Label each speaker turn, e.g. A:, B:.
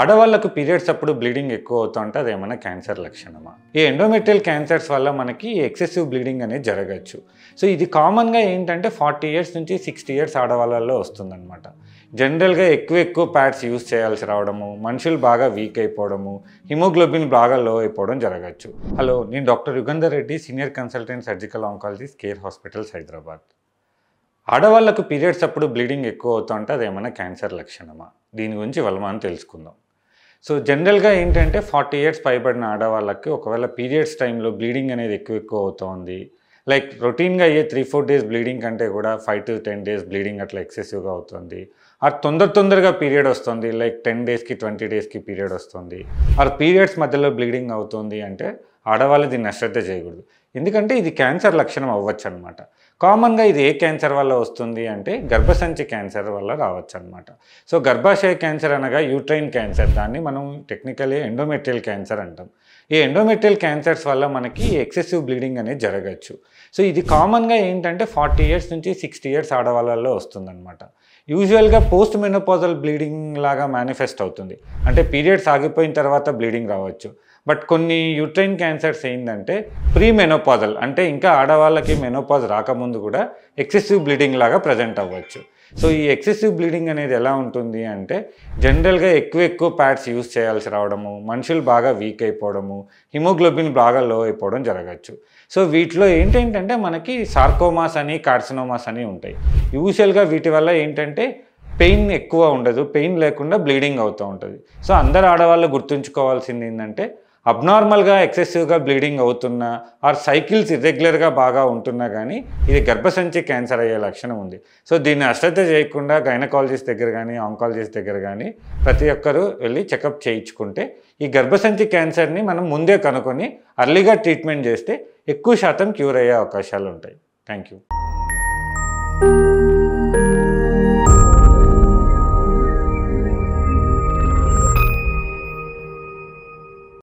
A: ఆడవాళ్లకు పీరియడ్స్ అప్పుడు బ్లీడింగ్ ఎక్కువ ఉంటే అది ఏమైనా క్యాన్సర్ లక్షణమా ఈ ఎండోమెట్రియల్ క్యాన్సర్స్ వల్ల మనకి ఎక్సెసివ్ బ్లీడింగ్ అనేది జరగచ్చు సో ఇది కామన్గా ఏంటంటే ఫార్టీ ఇయర్స్ నుంచి సిక్స్టీ ఇయర్స్ ఆడవాళ్ళలో వస్తుందన్నమాట జనరల్గా ఎక్కువ ఎక్కువ ప్యాడ్స్ యూస్ చేయాల్సి రావడము మనుషులు బాగా వీక్ అయిపోవడము హిమోగ్లోబిన్ బాగా లో అయిపోవడం జరగచ్చు హలో నేను doctor Yugandhar Reddy senior consultant surgical oncologist care hospitals Hyderabad ఆడవాళ్లకు పీరియడ్స్ అప్పుడు బ్లీడింగ్ ఎక్కువ అవుతుంటే అది ఏమైనా క్యాన్సర్ లక్షణమా దీని గురించి మనం తెలుసుకుందాం సో జనరల్గా ఏంటంటే ఫార్టీ ఇయర్స్ పైబడిన ఆడవాళ్ళకి ఒకవేళ పీరియడ్స్ టైంలో బ్లీడింగ్ అనేది ఎక్కువ ఎక్కువ అవుతుంది లైక్ రొటీన్గా అయ్యే త్రీ ఫోర్ డేస్ బ్లీడింగ్ కంటే కూడా five to ten days bleeding అట్లా ఎక్సెసివ్గా అవుతుంది ఆర్ తొందర తొందరగా పీరియడ్ వస్తుంది లైక్ టెన్ డేస్కి ట్వంటీ డేస్కి పీరియడ్ వస్తుంది ఆ పీరియడ్స్ మధ్యలో బ్లీడింగ్ అవుతుంది అంటే ఆడవాళ్ళు దీన్ని అశ్రద్ధ చేయకూడదు ఎందుకంటే ఇది క్యాన్సర్ లక్షణం అవ్వచ్చు అనమాట కామన్గా ఇది ఏ క్యాన్సర్ వల్ల వస్తుంది అంటే గర్భసంచి క్యాన్సర్ వల్ల రావచ్చు అనమాట సో గర్భాశయ క్యాన్సర్ అనగా యూట్రైన్ క్యాన్సర్ దాన్ని మనం టెక్నికలీ ఎండోమెట్రియల్ క్యాన్సర్ అంటాం ఈ ఎండోమెట్రియల్ క్యాన్సర్స్ వల్ల మనకి ఎక్సెసివ్ బ్లీడింగ్ అనేది జరగచ్చు సో ఇది కామన్గా ఏంటంటే ఫార్టీ ఇయర్స్ నుంచి సిక్స్టీ ఇయర్స్ ఆడవాళ్ళల్లో వస్తుందన్నమాట యూజువల్గా పోస్ట్ మెనోపోజల్ బ్లీడింగ్ లాగా మేనిఫెస్ట్ అవుతుంది అంటే పీరియడ్స్ ఆగిపోయిన తర్వాత బ్లీడింగ్ రావచ్చు బట్ కొన్ని యూట్రైన్ క్యాన్సర్స్ ఏంటంటే ప్రీ మెనోపాజల్ అంటే ఇంకా ఆడవాళ్ళకి మెనోపాజ్ రాకముందు కూడా ఎక్సెసివ్ బ్లీడింగ్ లాగా ప్రజెంట్ అవ్వచ్చు సో ఈ ఎక్సెసివ్ బ్లీడింగ్ అనేది ఎలా ఉంటుంది అంటే జనరల్గా ఎక్కువ ఎక్కువ ప్యాడ్స్ యూస్ చేయాల్సి రావడము మనుషులు బాగా వీక్ అయిపోవడము హిమోగ్లోబిన్ బాగా లో అయిపోవడం జరగచ్చు సో వీటిలో ఏంటంటే మనకి సార్కోమాస్ అని కార్సినోమాస్ అని ఉంటాయి యూజువల్గా వీటి వల్ల ఏంటంటే పెయిన్ ఎక్కువ ఉండదు పెయిన్ లేకుండా బ్లీడింగ్ అవుతూ ఉంటుంది సో అందరు ఆడవాళ్ళు గుర్తుంచుకోవాల్సింది ఏంటంటే అబ్నార్మల్గా ఎక్సెసివ్గా బ్లీడింగ్ అవుతున్నా ఆర్ సైకిల్స్ ఇర్రెగ్యులర్గా బాగా ఉంటున్నా కానీ ఇది గర్భసంచి క్యాన్సర్ అయ్యే లక్షణం ఉంది సో దీన్ని అశ్రద్ధ చేయకుండా గైనకాలజిస్ట్ దగ్గర కానీ ఆంకాలజిస్ట్ దగ్గర కానీ ప్రతి ఒక్కరూ వెళ్ళి చెకప్ చేయించుకుంటే ఈ గర్భసంచి క్యాన్సర్ని మనం ముందే కనుక్కొని అర్లీగా ట్రీట్మెంట్ చేస్తే ఎక్కువ శాతం క్యూర్ అయ్యే అవకాశాలు ఉంటాయి థ్యాంక్ యూ